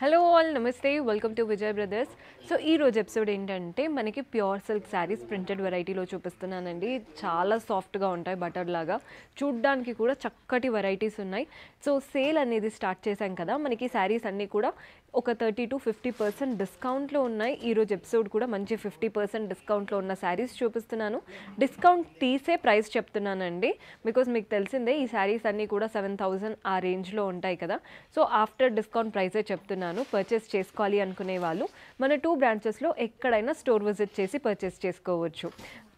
hello all నమస్తే welcome to Vijay brothers so ఈ రోజు ఎపిసోడ్ ఏంటంటే మనకి ప్యూర్ సిల్క్ శారీస్ ప్రింటెడ్ వెరైటీలో చూపిస్తున్నానండి చాలా సాఫ్ట్గా ఉంటాయి బటర్ లాగా చూడ్డానికి కూడా చక్కటి వెరైటీస్ ఉన్నాయి సో సేల్ అనేది స్టార్ట్ చేశాం కదా మనకి శారీస్ అన్నీ కూడా ఒక థర్టీ టు ఫిఫ్టీ పర్సెంట్ డిస్కౌంట్లో ఉన్నాయి ఈరోజు ఎపిసోడ్ కూడా మంచి ఫిఫ్టీ పర్సెంట్ డిస్కౌంట్లో ఉన్న శారీస్ చూపిస్తున్నాను డిస్కౌంట్ తీసే ప్రైస్ చెప్తున్నానండి బికాస్ మీకు తెలిసిందే ఈ శారీస్ అన్నీ కూడా సెవెన్ థౌజండ్ ఆ రేంజ్లో ఉంటాయి కదా సో ఆఫ్టర్ డిస్కౌంట్ ప్రైసే చెప్తున్నాను చెప్తున్నాను పర్చేస్ చేసుకోవాలి అనుకునే వాళ్ళు మన టూ బ్రాంచెస్లో ఎక్కడైనా స్టోర్ విజిట్ చేసి పర్చేస్ చేసుకోవచ్చు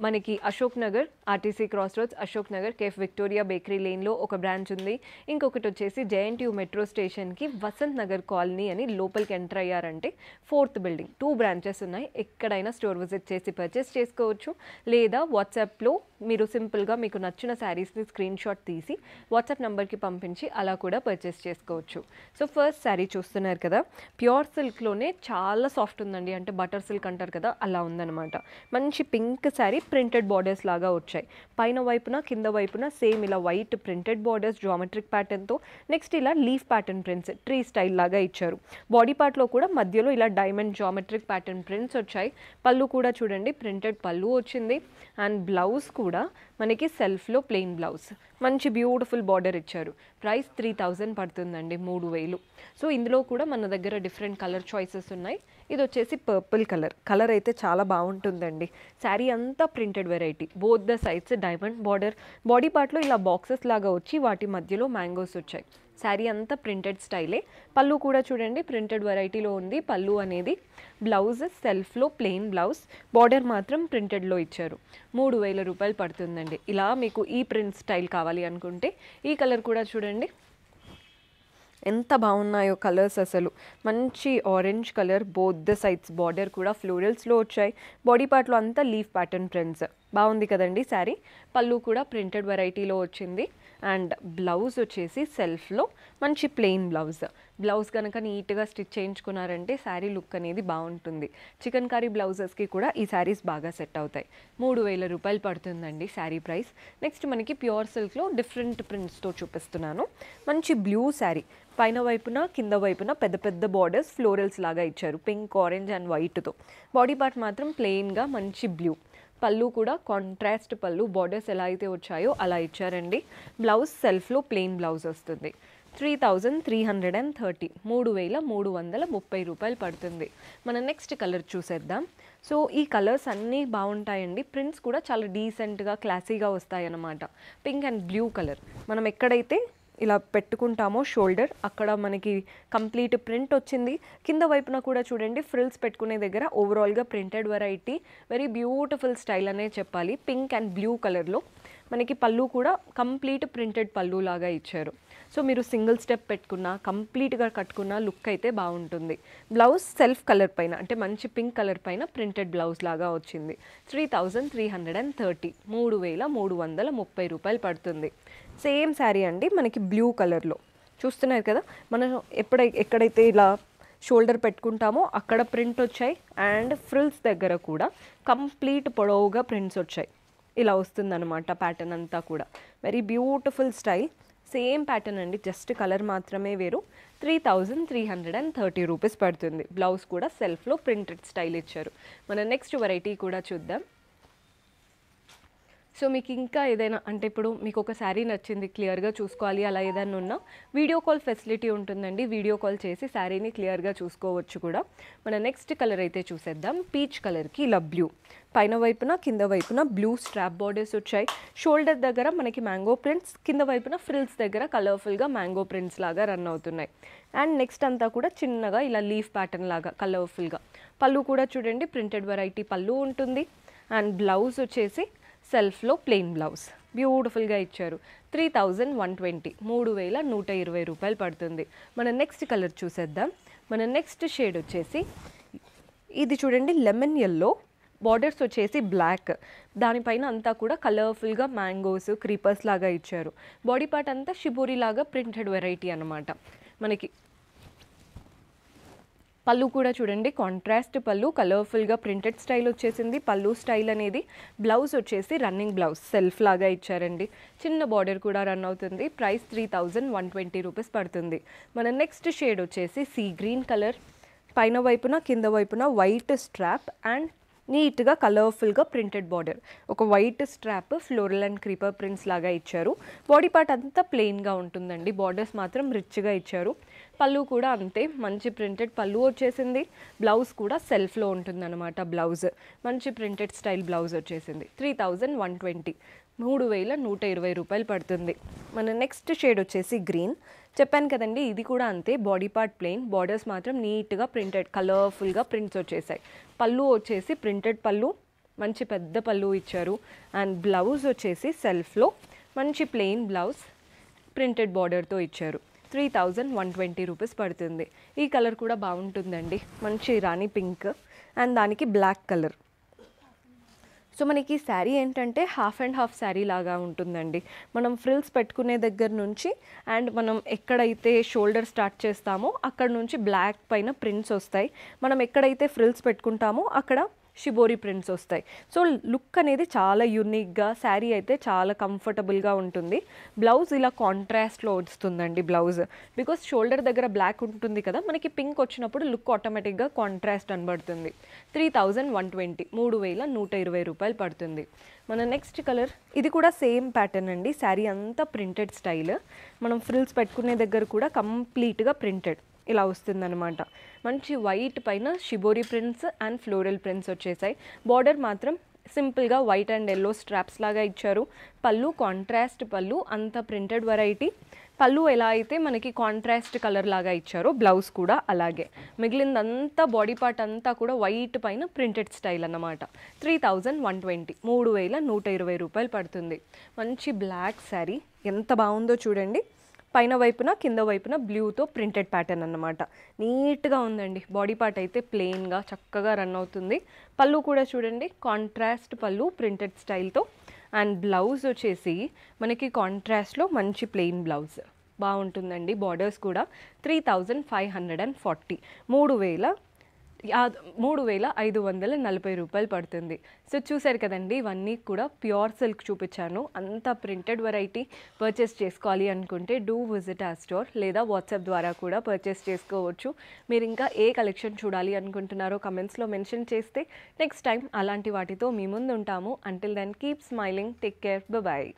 మనకి Ashok Nagar RTC cross roads Ashok Nagar cafe Victoria bakery లేన్లో ఒక బ్రాంచ్ ఉంది ఇంకొకటి వచ్చేసి జేఎన్టీయూ మెట్రో స్టేషన్కి వసంత్ నగర్ కాలనీ అని లోపలికి ఎంటర్ అయ్యారంటే ఫోర్త్ బిల్డింగ్ టూ బ్రాంచెస్ ఉన్నాయి ఎక్కడైనా స్టోర్ విజిట్ చేసి పర్చేస్ చేసుకోవచ్చు లేదా వాట్సాప్లో మీరు సింపుల్గా మీకు నచ్చిన శారీస్ని స్క్రీన్ షాట్ తీసి వాట్సాప్ నెంబర్కి పంపించి అలా కూడా పర్చేస్ చేసుకోవచ్చు సో ఫస్ట్ శారీ చూస్తున్నారు కదా ప్యూర్ సిల్క్లోనే చాలా సాఫ్ట్ ఉందండి అంటే బటర్ సిల్క్ అంటారు కదా అలా ఉందన్నమాట మంచి పింక్ శారీ ప్రింటెడ్ బార్డర్స్ లాగా వచ్చాయి పైన వైపున కింద వైపున సేమ్ ఇలా వైట్ ప్రింటెడ్ బార్డర్స్ జామెట్రిక్ ప్యాటర్న్తో నెక్స్ట్ ఇలా leaf pattern prints tree style లాగా ఇచ్చారు బాడీ పార్ట్లో కూడా మధ్యలో ఇలా డైమండ్ జామెట్రిక్ ప్యాటర్న్ ప్రింట్స్ వచ్చాయి పళ్ళు కూడా చూడండి ప్రింటెడ్ పళ్ళు వచ్చింది అండ్ బ్లౌజ్ కూడా మనకి సెల్ఫ్లో ప్లెయిన్ బ్లౌజ్ మంచి బ్యూటిఫుల్ బార్డర్ ఇచ్చారు ప్రైస్ త్రీ థౌజండ్ పడుతుందండి మూడు వేలు సో ఇందులో కూడా మన దగ్గర డిఫరెంట్ కలర్ చాయిసెస్ ఉన్నాయి ఇది వచ్చేసి పర్పుల్ కలర్ కలర్ అయితే చాలా బాగుంటుందండి శారీ అంతా printed variety both the sides diamond border body పార్ట్లో ఇలా బాక్సెస్ లాగా వచ్చి వాటి మధ్యలో మ్యాంగోస్ వచ్చాయి శారీ అంతా ప్రింటెడ్ స్టైలే పళ్ళు కూడా చూడండి ప్రింటెడ్ వెరైటీలో ఉంది పళ్ళు అనేది బ్లౌజ్ సెల్ఫ్లో ప్లెయిన్ బ్లౌజ్ బార్డర్ మాత్రం ప్రింటెడ్లో ఇచ్చారు మూడు వేల రూపాయలు పడుతుందండి ఇలా మీకు ఈ ప్రింట్ స్టైల్ కావాలి అనుకుంటే ఈ కలర్ కూడా చూడండి ఎంత బాగున్నాయో కలర్స్ అసలు మంచి orange colour both the sides border కూడా ఫ్లోరల్స్లో వచ్చాయి బాడీ పార్ట్లో అంతా లీఫ్ ప్యాటర్న్ ప్రింట్స్ బాగుంది కదండి శారీ పళ్ళు కూడా ప్రింటెడ్ వెరైటీలో వచ్చింది అండ్ బ్లౌజ్ వచ్చేసి సెల్ఫ్లో మంచి ప్లెయిన్ బ్లౌజ్ బ్లౌజ్ కనుక నీట్గా స్టిచ్ చేయించుకున్నారంటే శారీ లుక్ అనేది బాగుంటుంది చికెన్ కర్రీ బ్లౌజెస్కి కూడా ఈ శారీస్ బాగా సెట్ అవుతాయి మూడు వేల రూపాయలు పడుతుందండి శారీ ప్రైస్ నెక్స్ట్ మనకి ప్యూర్ సిల్క్లో డిఫరెంట్ ప్రింట్స్తో చూపిస్తున్నాను మంచి బ్లూ శారీ పైన వైపున కింద వైపున పెద్ద పెద్ద బార్డర్స్ ఫ్లోరల్స్ లాగా ఇచ్చారు పింక్ ఆరెంజ్ అండ్ వైట్తో బాడీ పార్ట్ మాత్రం ప్లెయిన్గా మంచి బ్లూ పళ్ళు కూడా కాంట్రాస్ట్ పళ్ళు బార్డర్స్ ఎలా అయితే వచ్చాయో అలా ఇచ్చారండి బ్లౌజ్ సెల్ఫ్లో ప్లెయిన్ బ్లౌజ్ వస్తుంది three thousand three hundred and thirty మూడు వేల మూడు వందల ముప్పై రూపాయలు పడుతుంది మన నెక్స్ట్ కలర్ చూసేద్దాం సో ఈ కలర్స్ అన్నీ బాగుంటాయండి ప్రింట్స్ కూడా చాలా డీసెంట్గా క్లాసీగా వస్తాయన్నమాట పింక్ అండ్ బ్లూ కలర్ మనం ఎక్కడైతే ఇలా పెట్టుకుంటామో షోల్డర్ అక్కడ మనకి కంప్లీట్ ప్రింట్ వచ్చింది కింద వైపున కూడా చూడండి ఫ్రిల్స్ పెట్టుకునే దగ్గర ఓవరాల్గా printed variety very beautiful style అనే చెప్పాలి పింక్ అండ్ బ్లూ కలర్లో మనకి పళ్ళు కూడా కంప్లీట్ ప్రింటెడ్ పళ్ళు లాగా ఇచ్చారు సో మీరు సింగిల్ స్టెప్ పెట్టుకున్నా కంప్లీట్గా కట్టుకున్న లుక్ అయితే బాగుంటుంది బ్లౌజ్ సెల్ఫ్ కలర్ పైన అంటే మంచి పింక్ కలర్ పైన ప్రింటెడ్ బ్లౌజ్ లాగా వచ్చింది three thousand three hundred and thirty మూడు వేల మూడు వందల ముప్పై రూపాయలు పడుతుంది సేమ్ శారీ అండి మనకి బ్లూ కలర్లో చూస్తున్నారు కదా మనం ఎప్పుడ ఎక్కడైతే ఇలా షోల్డర్ పెట్టుకుంటామో అక్కడ ప్రింట్ వచ్చాయి అండ్ ఫ్రిల్స్ దగ్గర కూడా కంప్లీట్ పొడవుగా ప్రింట్స్ వచ్చాయి ఇలా వస్తుందన్నమాట ప్యాటర్న్ అంతా కూడా very beautiful style same pattern అండి జస్ట్ కలర్ మాత్రమే వేరు three thousand three hundred and thirty rupees పడుతుంది బ్లౌజ్ కూడా సెల్ఫ్లో ప్రింటెడ్ స్టైల్ ఇచ్చారు మన నెక్స్ట్ వెరైటీ కూడా చూద్దాం సో మీకు ఇంకా ఏదైనా అంటే ఇప్పుడు మీకు ఒక శారీ నచ్చింది క్లియర్గా చూసుకోవాలి అలా ఏదైనా ఉన్నా వీడియో కాల్ ఫెసిలిటీ ఉంటుందండి వీడియో కాల్ చేసి శారీని క్లియర్గా చూసుకోవచ్చు కూడా మన నెక్స్ట్ కలర్ అయితే చూసేద్దాం పీచ్ కలర్కి ఇలా బ్లూ పైన వైపున కింద వైపున బ్లూ స్ట్రాప్ బార్డర్స్ వచ్చాయి షోల్డర్ దగ్గర మనకి మ్యాంగో ప్రింట్స్ కింద వైపున ఫ్రిల్స్ దగ్గర కలర్ఫుల్గా మ్యాంగో ప్రింట్స్ లాగా రన్ అవుతున్నాయి అండ్ నెక్స్ట్ అంతా కూడా చిన్నగా ఇలా లీఫ్ ప్యాటర్న్ లాగా కలర్ఫుల్గా పళ్ళు కూడా చూడండి ప్రింటెడ్ వెరైటీ పళ్ళు ఉంటుంది అండ్ బ్లౌజ్ వచ్చేసి సెల్ఫ్లో ప్లెయిన్ బ్లౌజ్ బ్యూటిఫుల్గా ఇచ్చారు త్రీ థౌజండ్ వన్ ట్వంటీ మూడు వేల నూట ఇరవై రూపాయలు పడుతుంది మన నెక్స్ట్ కలర్ చూసేద్దాం మన నెక్స్ట్ షేడ్ వచ్చేసి ఇది చూడండి లెమన్ ఎల్లో బార్డర్స్ వచ్చేసి బ్లాక్ దానిపైన అంతా కూడా కలర్ఫుల్గా మ్యాంగోస్ క్రీపర్స్ లాగా ఇచ్చారు బాడీ పార్ట్ అంతా షిబూరి లాగా ప్రింటెడ్ వెరైటీ అనమాట మనకి పళ్ళు కూడా చూడండి కాంట్రాస్ట్ పళ్ళు కలర్ఫుల్గా ప్రింటెడ్ స్టైల్ వచ్చేసింది పళ్ళు స్టైల్ అనేది బ్లౌజ్ వచ్చేసి రన్నింగ్ బ్లౌజ్ సెల్ఫ్ లాగా ఇచ్చారండి చిన్న బార్డర్ కూడా రన్ అవుతుంది ప్రైస్ త్రీ వన్ రూపీస్ పడుతుంది మన నెక్స్ట్ షేడ్ వచ్చేసి సీ గ్రీన్ కలర్ పైన వైపున కింద వైపున వైట్ స్ట్రాప్ అండ్ నీట్గా కలర్ఫుల్గా ప్రింటెడ్ బార్డర్ ఒక white strap floral and creeper prints లాగా ఇచ్చారు బాడీ పార్ట్ అంతా ప్లెయిన్గా ఉంటుందండి బార్డర్స్ మాత్రం రిచ్గా ఇచ్చారు పళ్ళు కూడా అంతే మంచి ప్రింటెడ్ పళ్ళు వచ్చేసింది బ్లౌజ్ కూడా సెల్ఫ్లో ఉంటుందన్నమాట బ్లౌజ్ మంచి ప్రింటెడ్ స్టైల్ బ్లౌజ్ వచ్చేసింది త్రీ థౌజండ్ వన్ ట్వంటీ మూడు వేల నూట ఇరవై రూపాయలు పడుతుంది మన నెక్స్ట్ షేడ్ వచ్చేసి గ్రీన్ చెప్పాను కదండి ఇది కూడా అంతే బాడీ పార్ట్ ప్లెయిన్ బార్డర్స్ మాత్రం నీట్గా ప్రింటెడ్ కలర్ఫుల్గా ప్రింట్స్ వచ్చేసాయి పళ్ళు వచ్చేసి ప్రింటెడ్ పళ్ళు మంచి పెద్ద పళ్ళు ఇచ్చారు అండ్ బ్లౌజ్ వచ్చేసి సెల్ఫ్లో మంచి ప్లెయిన్ బ్లౌజ్ ప్రింటెడ్ బార్డర్తో ఇచ్చారు three thousand one twenty rupees పడుతుంది ఈ కలర్ కూడా బాగుంటుందండి మంచి రాణి పింక్ అండ్ దానికి బ్లాక్ కలర్ సో మనకి శారీ ఏంటంటే హాఫ్ అండ్ హాఫ్ శారీ లాగా ఉంటుందండి మనం ఫ్రిల్స్ పెట్టుకునే దగ్గర నుంచి అండ్ మనం ఎక్కడైతే షోల్డర్ స్టార్ట్ చేస్తామో అక్కడ నుంచి బ్లాక్ పైన ప్రింట్స్ వస్తాయి మనం ఎక్కడైతే ఫ్రిల్స్ పెట్టుకుంటామో అక్కడ షిబోరి ప్రింట్స్ వస్తాయి సో లుక్ అనేది చాలా యూనిక్గా శారీ అయితే చాలా కంఫర్టబుల్గా ఉంటుంది బ్లౌజ్ ఇలా కాంట్రాస్ట్లో వస్తుందండి బ్లౌజ్ బికాస్ షోల్డర్ దగ్గర బ్లాక్ ఉంటుంది కదా మనకి పింక్ వచ్చినప్పుడు లుక్ ఆటోమేటిక్గా కాంట్రాస్ట్ అనబడుతుంది త్రీ థౌజండ్ వన్ ట్వంటీ మూడు వేల నూట ఇరవై రూపాయలు పడుతుంది మన నెక్స్ట్ కలర్ ఇది కూడా సేమ్ ప్యాటర్న్ అండి శారీ అంతా ప్రింటెడ్ స్టైల్ మనం ఫ్రిల్స్ పెట్టుకునే దగ్గర కూడా కంప్లీట్గా ప్రింటెడ్ ఇలా వస్తుందనమాట మంచి వైట్ పైన shibori prints and floral prints వచ్చేసాయి బార్డర్ మాత్రం సింపుల్గా వైట్ అండ్ ఎల్లో స్ట్రాప్స్ లాగా ఇచ్చారు పళ్ళు కాంట్రాస్ట్ పళ్ళు అంత ప్రింటెడ్ వెరైటీ పళ్ళు ఎలా అయితే మనకి కాంట్రాస్ట్ కలర్ లాగా ఇచ్చారో బ్లౌజ్ కూడా అలాగే మిగిలిందంతా బాడీ పార్ట్ అంతా కూడా వైట్ పైన ప్రింటెడ్ స్టైల్ అన్నమాట త్రీ థౌజండ్ వన్ ట్వంటీ మూడు వేల నూట ఇరవై రూపాయలు పడుతుంది మంచి బ్లాక్ శారీ ఎంత బాగుందో చూడండి పైన వైపున కింద వైపున బ్లూతో ప్రింటెడ్ ప్యాటర్న్ అనమాట నీట్గా ఉందండి బాడీ పార్ట్ అయితే ప్లెయిన్గా చక్కగా రన్ అవుతుంది పళ్ళు కూడా చూడండి కాంట్రాస్ట్ పళ్ళు ప్రింటెడ్ స్టైల్తో అండ్ బ్లౌజ్ వచ్చేసి మనకి కాంట్రాస్ట్లో మంచి ప్లెయిన్ బ్లౌజ్ బాగుంటుందండి బార్డర్స్ కూడా three thousand five hundred and forty మూడు వేల మూడు వేల ఐదు వందల నలభై రూపాయలు పడుతుంది సో చూసారు కదండి ఇవన్నీ కూడా ప్యూర్ సిల్క్ చూపించాను అంత ప్రింటెడ్ వెరైటీ పర్చేస్ చేసుకోవాలి అనుకుంటే డూ విజిట్ ఆ స్టోర్ లేదా వాట్సాప్ ద్వారా కూడా పర్చేస్ చేసుకోవచ్చు మీరు ఇంకా ఏ కలెక్షన్ చూడాలి అనుకుంటున్నారో కమెంట్స్లో మెన్షన్ చేస్తే నెక్స్ట్ టైం అలాంటి వాటితో మీ ముందు ఉంటాము until then keep smiling take care bye